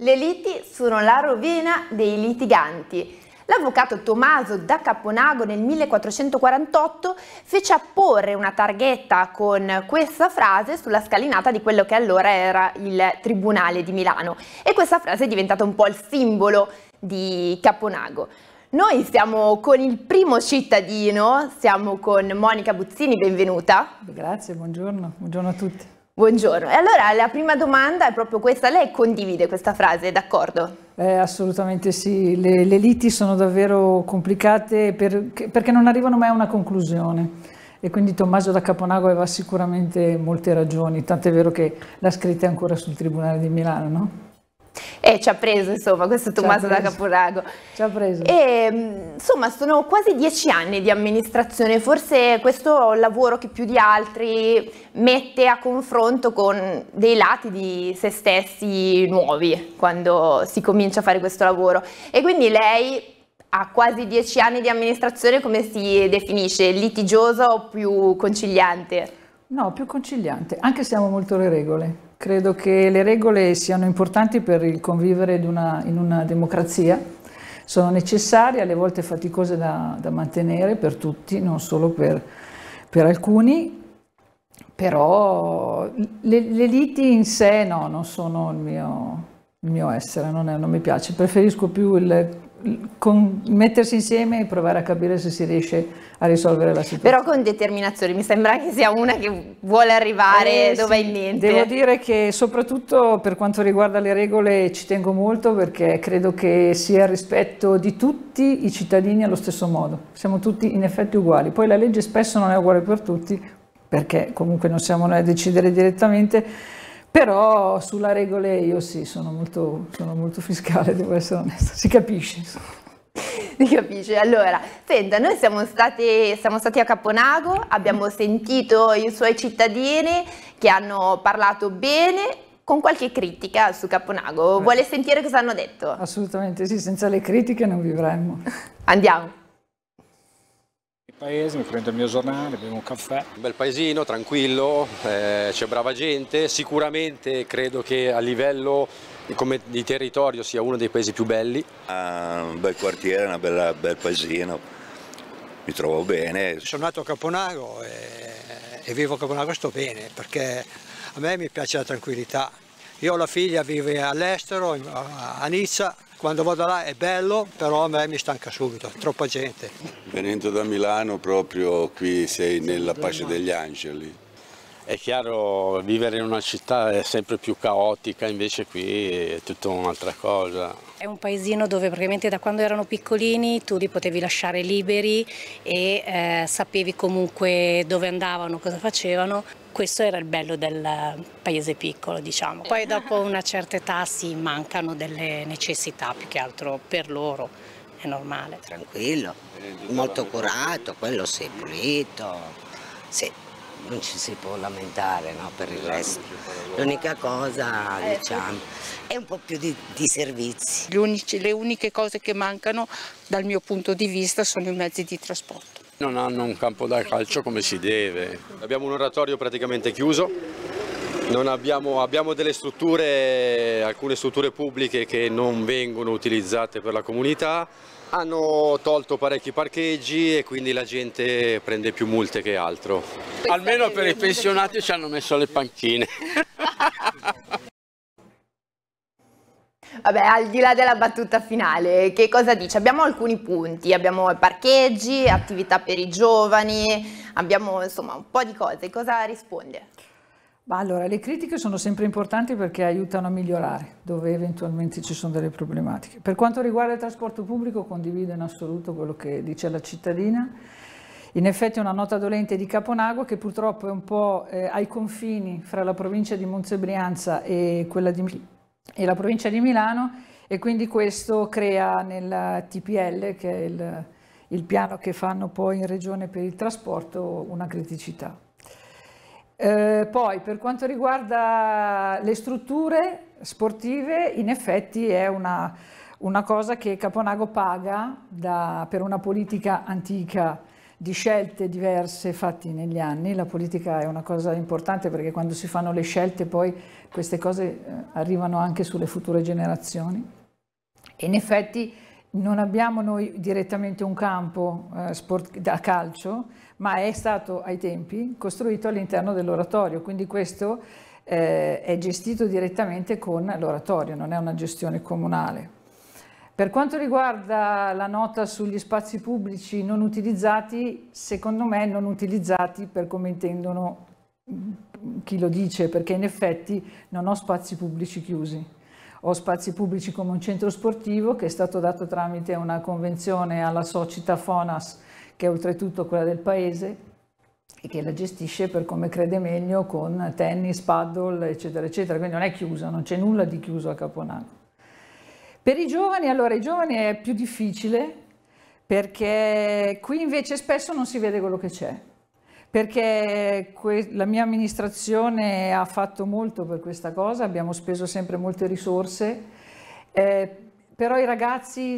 Le liti sono la rovina dei litiganti. L'avvocato Tommaso da Caponago nel 1448 fece apporre una targhetta con questa frase sulla scalinata di quello che allora era il Tribunale di Milano e questa frase è diventata un po' il simbolo di Caponago. Noi siamo con il primo cittadino, siamo con Monica Buzzini, benvenuta. Grazie, buongiorno, buongiorno a tutti. Buongiorno. E allora la prima domanda è proprio questa. Lei condivide questa frase, d'accordo? Eh, assolutamente sì, le, le, liti sono davvero complicate per, perché non arrivano mai a una conclusione e quindi Tommaso da Caponago aveva sicuramente molte ragioni, tant'è vero che la scritta è ancora sul Tribunale di Milano, no? E eh, ci ha preso, insomma, questo Tommaso da Capurago. Ci ha preso. E, ehm, insomma, sono quasi dieci anni di amministrazione, forse questo è un lavoro che più di altri mette a confronto con dei lati di se stessi nuovi quando si comincia a fare questo lavoro. E quindi lei ha quasi dieci anni di amministrazione come si definisce? Litigiosa o più conciliante? No, più conciliante, anche se amo molto le regole. Credo che le regole siano importanti per il convivere in una, in una democrazia, sono necessarie, alle volte faticose da, da mantenere per tutti, non solo per, per alcuni, però le, le liti in sé no, non sono il mio, il mio essere, non, è, non mi piace, preferisco più il con, mettersi insieme e provare a capire se si riesce a risolvere la situazione. Però con determinazione, mi sembra che sia una che vuole arrivare eh, dove sì, è il niente. Devo dire che soprattutto per quanto riguarda le regole ci tengo molto perché credo che sia il rispetto di tutti i cittadini allo stesso modo, siamo tutti in effetti uguali, poi la legge spesso non è uguale per tutti perché comunque non siamo noi a decidere direttamente però sulla regola io sì, sono molto, sono molto fiscale, devo essere onesta, si capisce. Si capisce? Allora, senta, noi siamo stati, siamo stati a Caponago, abbiamo mm. sentito i suoi cittadini che hanno parlato bene con qualche critica su Caponago. Eh. Vuole sentire cosa hanno detto? Assolutamente sì, senza le critiche non vivremmo. Andiamo paese, mi prendo il mio giornale, bevo un caffè. Un bel paesino, tranquillo, eh, c'è brava gente, sicuramente credo che a livello come di territorio sia uno dei paesi più belli. Ah, un bel quartiere, un bel paesino, mi trovo bene. Sono nato a Caponago e, e vivo a Caponago sto bene perché a me mi piace la tranquillità. Io ho la figlia, vive all'estero, a Nizza, quando vado là è bello, però a me mi stanca subito, troppa gente. Venendo da Milano proprio qui sei nella pace degli angeli. È chiaro, vivere in una città è sempre più caotica, invece qui è tutta un'altra cosa. È un paesino dove praticamente da quando erano piccolini tu li potevi lasciare liberi e eh, sapevi comunque dove andavano, cosa facevano questo era il bello del paese piccolo, diciamo. Poi dopo una certa età si mancano delle necessità più che altro per loro, è normale. Tranquillo, molto curato, quello sì, pulito, sì, non ci si può lamentare no, per il resto. L'unica cosa, diciamo, è un po' più di, di servizi. Unici, le uniche cose che mancano dal mio punto di vista sono i mezzi di trasporto. Non hanno un campo da calcio come si deve. Abbiamo un oratorio praticamente chiuso, abbiamo, abbiamo, delle strutture, alcune strutture pubbliche che non vengono utilizzate per la comunità, hanno tolto parecchi parcheggi e quindi la gente prende più multe che altro. Almeno per i pensionati ci hanno messo le panchine. Vabbè, al di là della battuta finale, che cosa dice? Abbiamo alcuni punti, abbiamo parcheggi, attività per i giovani, abbiamo insomma un po' di cose. Cosa risponde? Ma allora, le critiche sono sempre importanti perché aiutano a migliorare dove eventualmente ci sono delle problematiche. Per quanto riguarda il trasporto pubblico condivido in assoluto quello che dice la cittadina. In effetti è una nota dolente di Caponago che purtroppo è un po' eh, ai confini fra la provincia di Monza e Brianza e quella di Milano e la provincia di Milano e quindi questo crea nel TPL, che è il, il piano che fanno poi in regione per il trasporto, una criticità. Eh, poi per quanto riguarda le strutture sportive, in effetti è una, una cosa che Caponago paga da, per una politica antica di scelte diverse fatte negli anni. La politica è una cosa importante perché quando si fanno le scelte poi queste cose eh, arrivano anche sulle future generazioni. E in effetti non abbiamo noi direttamente un campo eh, sport, da calcio, ma è stato ai tempi costruito all'interno dell'oratorio, quindi questo eh, è gestito direttamente con l'oratorio, non è una gestione comunale. Per quanto riguarda la nota sugli spazi pubblici non utilizzati, secondo me non utilizzati per come intendono mm, chi lo dice, perché in effetti non ho spazi pubblici chiusi. Ho spazi pubblici come un centro sportivo che è stato dato tramite una convenzione alla società FONAS, che è oltretutto quella del paese, e che la gestisce per come crede meglio con tennis, paddle, eccetera, eccetera. Quindi non è chiusa, non c'è nulla di chiuso a Caponago. Per i giovani, allora, i giovani è più difficile perché qui invece spesso non si vede quello che c'è perché la mia amministrazione ha fatto molto per questa cosa, abbiamo speso sempre molte risorse, eh, però i ragazzi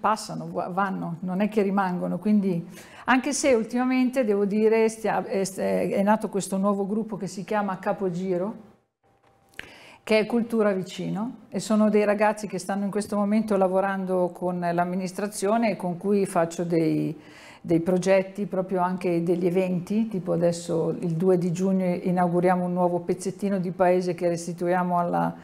passano, vanno, non è che rimangono, quindi anche se ultimamente devo dire è nato questo nuovo gruppo che si chiama Capogiro, che è Cultura Vicino e sono dei ragazzi che stanno in questo momento lavorando con l'amministrazione e con cui faccio dei, dei progetti, proprio anche degli eventi, tipo adesso il 2 di giugno inauguriamo un nuovo pezzettino di paese che restituiamo alla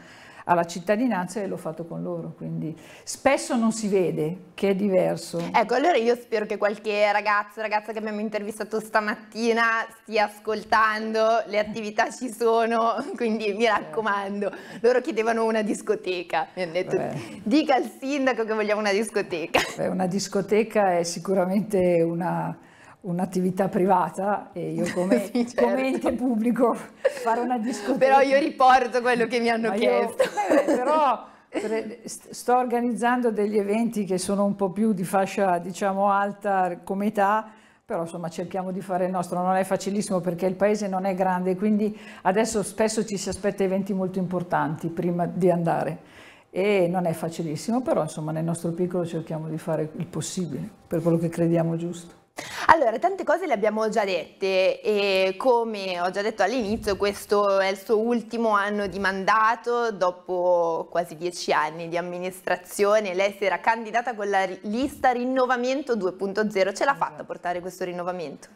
alla cittadinanza e l'ho fatto con loro, quindi spesso non si vede che è diverso. Ecco, allora io spero che qualche ragazzo, ragazza che abbiamo intervistato stamattina stia ascoltando, le attività ci sono, quindi mi raccomando, loro chiedevano una discoteca, mi hanno detto Vabbè. dica al sindaco che vogliamo una discoteca. Beh, una discoteca è sicuramente una un'attività privata e io come, sì, certo. come ente pubblico fare una discoteca. Però io riporto quello che mi hanno Ma chiesto. Io, eh, beh, però sto organizzando degli eventi che sono un po' più di fascia diciamo alta come età, però insomma cerchiamo di fare il nostro, non è facilissimo perché il paese non è grande, quindi adesso spesso ci si aspetta eventi molto importanti prima di andare e non è facilissimo, però insomma nel nostro piccolo cerchiamo di fare il possibile per quello che crediamo giusto. Allora, tante cose le abbiamo già dette e come ho già detto all'inizio, questo è il suo ultimo anno di mandato, dopo quasi dieci anni di amministrazione, lei si era candidata con la lista Rinnovamento 2.0, ce l'ha fatta a portare questo rinnovamento?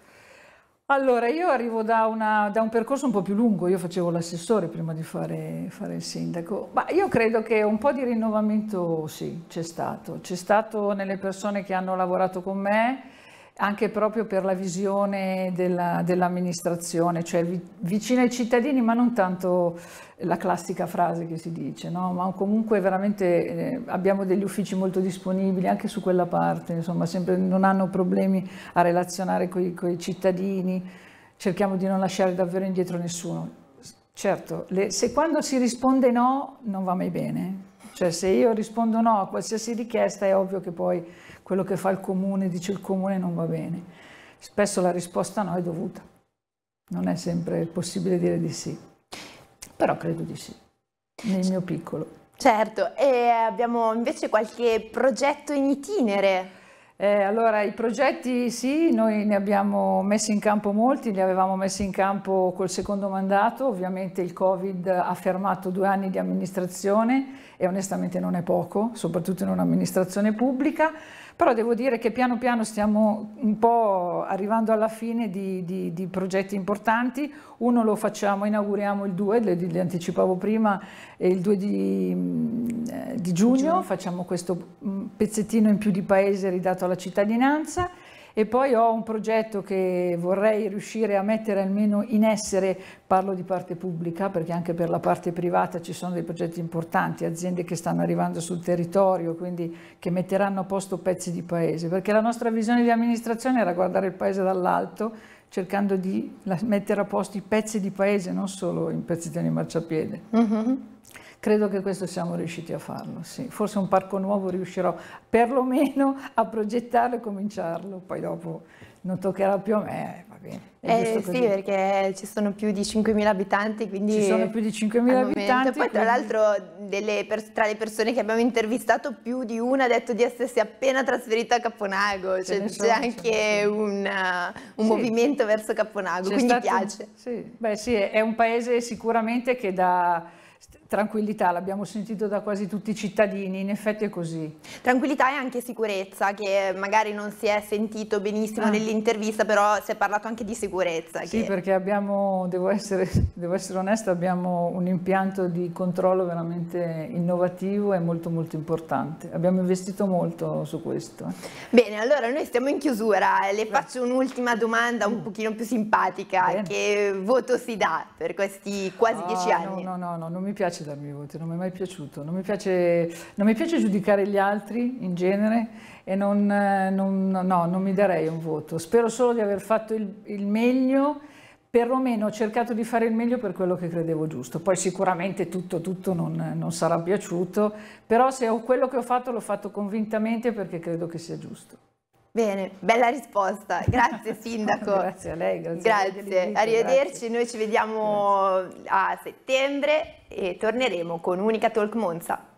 Allora, io arrivo da, una, da, un percorso un po' più lungo, io facevo l'assessore prima di fare, fare, il sindaco, ma io credo che un po' di rinnovamento sì, c'è stato, c'è stato nelle persone che hanno lavorato con me, anche proprio per la visione della, dell'amministrazione, cioè vi, vicina ai cittadini, ma non tanto la classica frase che si dice, no? ma comunque veramente eh, abbiamo degli uffici molto disponibili anche su quella parte, insomma, sempre, non hanno problemi a relazionare con i cittadini, cerchiamo di non lasciare davvero indietro nessuno. Certo, le, se quando si risponde no non va mai bene, cioè se io rispondo no a qualsiasi richiesta è ovvio che poi quello che fa il comune, dice il comune, non va bene. Spesso la risposta no è dovuta. Non è sempre possibile dire di sì. Però credo di sì, nel mio piccolo. Certo, e abbiamo invece qualche progetto in itinere. Eh, allora, i progetti sì, noi ne abbiamo messi in campo molti, li avevamo messi in campo col secondo mandato, ovviamente il Covid ha fermato due anni di amministrazione e onestamente non è poco, soprattutto in un'amministrazione pubblica, però devo dire che piano piano stiamo un po' arrivando alla fine di, di, di progetti importanti, uno lo facciamo, inauguriamo il 2, li, li anticipavo prima, eh, il 2 di, mm, eh, di giugno, facciamo questo mm, pezzettino in più di paese ridato alla cittadinanza, e poi ho un progetto che vorrei riuscire a mettere almeno in essere, parlo di parte pubblica perché anche per la parte privata ci sono dei progetti importanti, aziende che stanno arrivando sul territorio, quindi che metteranno a posto pezzi di paese, perché la nostra visione di amministrazione era guardare il paese dall'alto cercando di mettere a posto i pezzi di paese, non solo in pezzettini di marciapiede. Mm -hmm. Credo che questo siamo riusciti a farlo, sì. Forse un parco nuovo riuscirò perlomeno a progettarlo e cominciarlo, poi dopo non toccherà più a me, eh, va bene. Eh, sì, perché ci sono più di 5.000 abitanti, quindi... Ci sono più di 5.000 abitanti. Poi quindi... tra l'altro tra le persone che abbiamo intervistato più di una ha detto di essersi appena trasferita a Caponago, cioè, c'è so, anche una, un sì. movimento verso Caponago, quindi stato, piace. Sì. Beh sì, è un paese sicuramente che da Tranquillità, l'abbiamo sentito da quasi tutti i cittadini, in effetti è così. Tranquillità e anche sicurezza, che magari non si è sentito benissimo ah. nell'intervista, però si è parlato anche di sicurezza. Sì, che... perché abbiamo, devo essere, devo essere onesta, abbiamo un impianto di controllo veramente innovativo e molto molto importante. Abbiamo investito molto su questo. Eh. Bene, allora noi stiamo in chiusura, eh, le faccio un'ultima domanda un mm. pochino più simpatica, Bene. che voto si dà per questi quasi oh, dieci anni? No, no, no, no, non mi piace piace darmi i voti, non mi è mai piaciuto, non mi piace, non mi piace giudicare gli altri in genere e non, non, no, non mi darei un voto. Spero solo di aver fatto il, il meglio perlomeno ho cercato di fare il meglio per quello che credevo giusto. Poi sicuramente tutto, tutto non, non, sarà piaciuto, però se ho quello che ho fatto l'ho fatto convintamente perché credo che sia giusto. Bene, bella risposta, grazie Sindaco. grazie a lei, grazie. grazie. Lei, arrivederci, grazie. noi ci vediamo grazie. a settembre e torneremo con Unica Talk Monza.